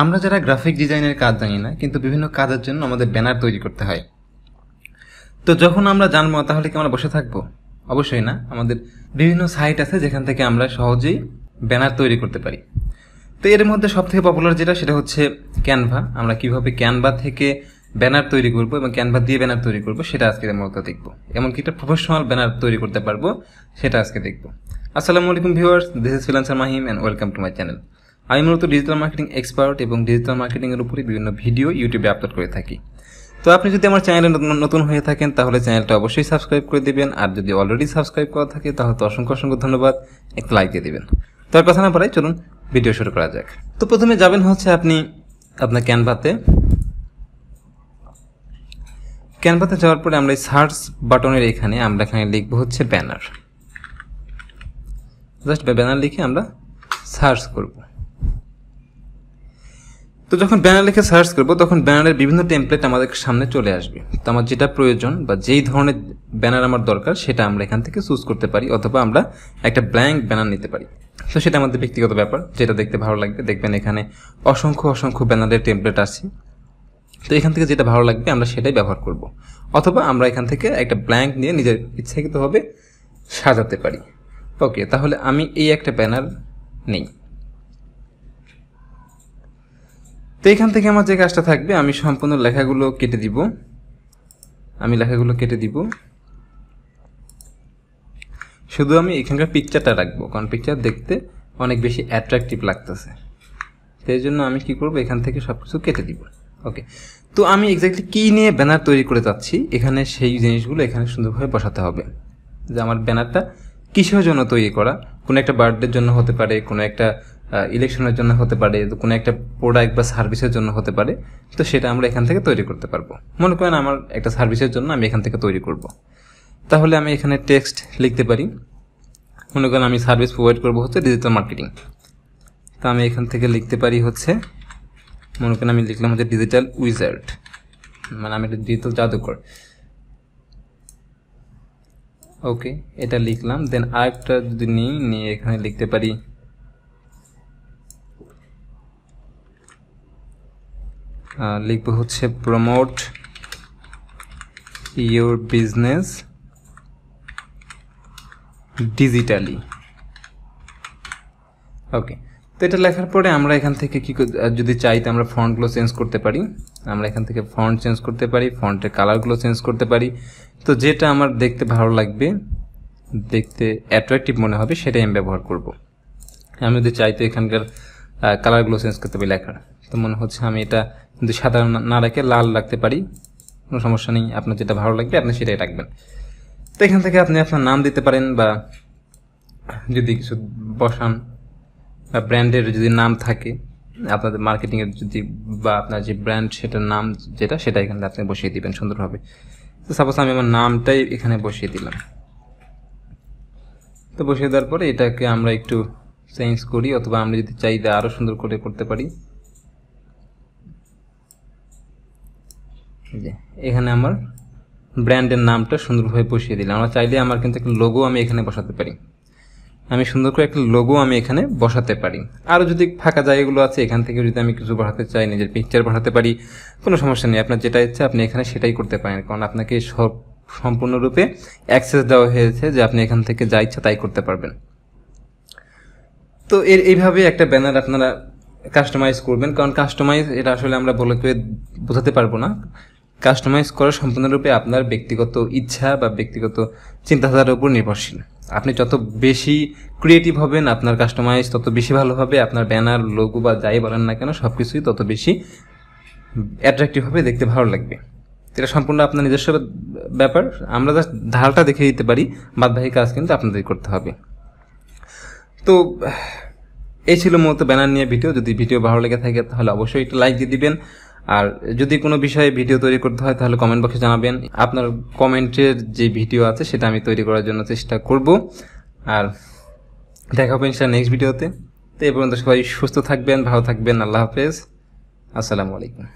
আমরা যারা গ্রাফিক ডিজাইনের কাজ জানি না কিন্তু বিভিন্ন কাজের জন্য আমাদের ব্যানার তৈরি করতে হয় তো যখন আমরা জানবো তাহলে কি আমরা বসে থাকবো অবশ্যই না আমাদের বিভিন্ন সাইট আছে যেখান থেকে আমরা সহজেই ব্যানার তৈরি করতে পারি তো এর মধ্যে সবথেকে পপুলার যেটা সেটা হচ্ছে ক্যানভা আমরা কিভাবে ক্যানভা থেকে ব্যানার তৈরি করব এবং ক্যানভা দিয়ে ব্যানার তৈরি করব সেটা আজকে মূলত দেখব এমনকি একটা প্রফেশনাল ব্যানার তৈরি করতে পারবো সেটা আজকে দেখব আসসালামু আলাইকুম viewers this is freelancer Mahim and welcome to my channel আমি মূলত ডিজিটাল মার্কেটিং এক্সপার্ট এবং ডিজিটাল মার্কেটিংয়ের উপরে বিভিন্ন ভিডিও ইউটিউবে আপলোড করে থাকি তো আপনি যদি আমার চ্যানেলে নতুন হয়ে থাকেন তাহলে চ্যানেলটা অবশ্যই সাবস্ক্রাইব করে দেবেন আর যদি অলরেডি সাবস্ক্রাইব করা থাকে তাহলে তো অসংখ্য অসংখ্য ধন্যবাদ একটা লাইক দিয়ে দেবেন তো আর কথা না পারাই চলুন ভিডিও শুরু করা যাক তো প্রথমে যাবেন হচ্ছে আপনি আপনার ক্যানভাতে ক্যানভাতে যাওয়ার পরে আমরা এই সার্চ বাটনের এখানে আমরা এখানে লিখব হচ্ছে ব্যানার জাস্ট ব্যানার লিখে আমরা সার্চ করবো তো যখন ব্যানার লিখে সার্চ করব তখন ব্যানারের বিভিন্ন টেমপ্লেট আমাদের সামনে চলে আসবে তো আমার যেটা প্রয়োজন বা যেই ধরনের ব্যানার আমার দরকার সেটা আমরা এখান থেকে চুজ করতে পারি অথবা আমরা একটা ব্ল্যাঙ্ক ব্যানার নিতে পারি তো সেটা আমাদের ব্যক্তিগত ব্যাপার যেটা দেখতে ভালো লাগবে দেখবেন এখানে অসংখ্য অসংখ্য ব্যানারের টেমপ্লেট আছে তো এখান থেকে যেটা ভালো লাগবে আমরা সেটাই ব্যবহার করব। অথবা আমরা এখান থেকে একটা ব্ল্যাঙ্ক নিয়ে নিজের ইচ্ছাকৃতভাবে সাজাতে পারি ওকে তাহলে আমি এই একটা ব্যানার নেই তো এখান থেকে আমার যে কাজটা থাকবে আমি সম্পূর্ণ লেখাগুলো কেটে দিব আমি লেখাগুলো কেটে দিব শুধু আমি এখানকার পিকচারটা রাখবো কারণ পিকচার দেখতে অনেক বেশি অ্যাট্রাকটিভ লাগতেছে সেই জন্য আমি কি করব এখান থেকে সব কিছু কেটে দিব ওকে তো আমি এক্স্যাক্টলি কী নিয়ে ব্যানার তৈরি করে যাচ্ছি এখানে সেই জিনিসগুলো এখানে সুন্দরভাবে বসাতে হবে যে আমার ব্যানারটা কিসের জন্য তৈরি করা কোনো একটা বার্থডের জন্য হতে পারে কোনো একটা ইলেকশনের জন্য হতে পারে কোনো একটা প্রোডাক্ট বা সার্ভিসের জন্য হতে পারে তো সেটা আমরা এখান থেকে তৈরি করতে পারবো মনে করেন আমার একটা সার্ভিসের জন্য আমি এখান থেকে তৈরি করব। তাহলে আমি এখানে টেক্সট লিখতে পারি মনে করেন আমি সার্ভিস প্রোভাইড করবো হচ্ছে ডিজিটাল মার্কেটিং তো আমি এখান থেকে লিখতে পারি হচ্ছে মনে করেন আমি লিখলাম হচ্ছে ডিজিটাল উইজার্ড মানে আমি একটা ডিজিটাল জাদুকর ওকে এটা লিখলাম দেন আরেকটা যদি নিই নিয়ে এখানে লিখতে পারি লিখবো হচ্ছে promote your business digitally okay তো এটা লেখার পরে আমরা এখান থেকে কি যদি চাই তো আমরা ফন্টগুলো চেঞ্জ করতে পারি আমরা এখান থেকে ফন্ট চেঞ্জ করতে পারি ফন্টের কালারগুলো চেঞ্জ করতে পারি তো যেটা আমার দেখতে ভালো লাগবে দেখতে অ্যাট্রাকটিভ মনে হবে সেটাই আমি ব্যবহার করব আমি যদি চাই তো এখানকার কালারগুলো চেঞ্জ করতে পারি লেখার তো মনে হচ্ছে আমি এটা কিন্তু সাদা না রেখে লাল রাখতে পারি কোনো সমস্যা নেই আপনার যেটা ভালো লাগবে আপনি সেটাই রাখবেন তো এখান থেকে আপনি আপনার নাম দিতে পারেন বা যদি কিছু বসান বা ব্র্যান্ডের যদি নাম থাকে আপনাদের মার্কেটিংয়ের যদি বা আপনার যে ব্র্যান্ড সেটার নাম যেটা সেটা এখানে আপনি বসিয়ে দিবেন সুন্দরভাবে তো সাপোজ আমি আমার নামটাই এখানে বসিয়ে দিলাম তো বসিয়ে দেওয়ার পরে এটাকে আমরা একটু চেঞ্জ করি অথবা আমরা যদি চাহিদা আরও সুন্দর করে করতে পারি যে এখানে আমার ব্র্যান্ডের নামটা সুন্দরভাবে বসিয়ে দিলাম আমরা চাইলে আমার কিন্তু একটা লোগো আমি এখানে বসাতে পারি আমি সুন্দর করে একটা লোগো আমি এখানে বসাতে পারি আরও যদি ফাঁকা জায়গাগুলো আছে এখান থেকে যদি আমি কিছু বাড়াতে চাই নিজের পিকচার বাড়াতে পারি কোনো সমস্যা নেই আপনার যেটা ইচ্ছে আপনি এখানে সেটাই করতে পারেন কারণ আপনাকে সব সম্পূর্ণরূপে অ্যাক্সেস দেওয়া হয়েছে যে আপনি এখান থেকে যা ইচ্ছা তাই করতে পারবেন তো এর এইভাবে একটা ব্যানার আপনারা কাস্টমাইজ করবেন কারণ কাস্টমাইজ এটা আসলে আমরা বলে বোঝাতে পারবো না কাস্টমাইজ করা সম্পূর্ণরূপে আপনার ব্যক্তিগত ইচ্ছা বা ব্যক্তিগত চিন্তাধারার উপর নির্ভরশীল আপনি যত বেশি ক্রিয়েটিভ হবেন আপনার কাস্টমাইজ তত বেশি ভালো হবে আপনার ব্যানার লোগো বা যাই বলেন না কেন সব কিছুই তত বেশি অ্যাট্রাক্টিভভাবে দেখতে ভালো লাগবে এটা সম্পূর্ণ আপনার নিজস্ব ব্যাপার আমরা জাস্ট ঢালটা দেখে দিতে পারি বাদবাহী কাজ কিন্তু আপনাদের করতে হবে তো এই ছিল মূলত ব্যানার নিয়ে ভিডিও যদি ভিডিও ভালো লেগে থাকে তাহলে অবশ্যই একটা লাইক দিয়ে দিবেন আর যদি কোনো বিষয়ে ভিডিও তৈরি করতে হয় তাহলে কমেন্ট বক্সে জানাবেন আপনার কমেন্টের যে ভিডিও আছে সেটা আমি তৈরি করার জন্য চেষ্টা করব আর দেখা হবে সেটা নেক্সট ভিডিওতে তো এ পর্যন্ত সবাই সুস্থ থাকবেন ভালো থাকবেন আল্লাহ হাফেজ আসসালামু আলাইকুম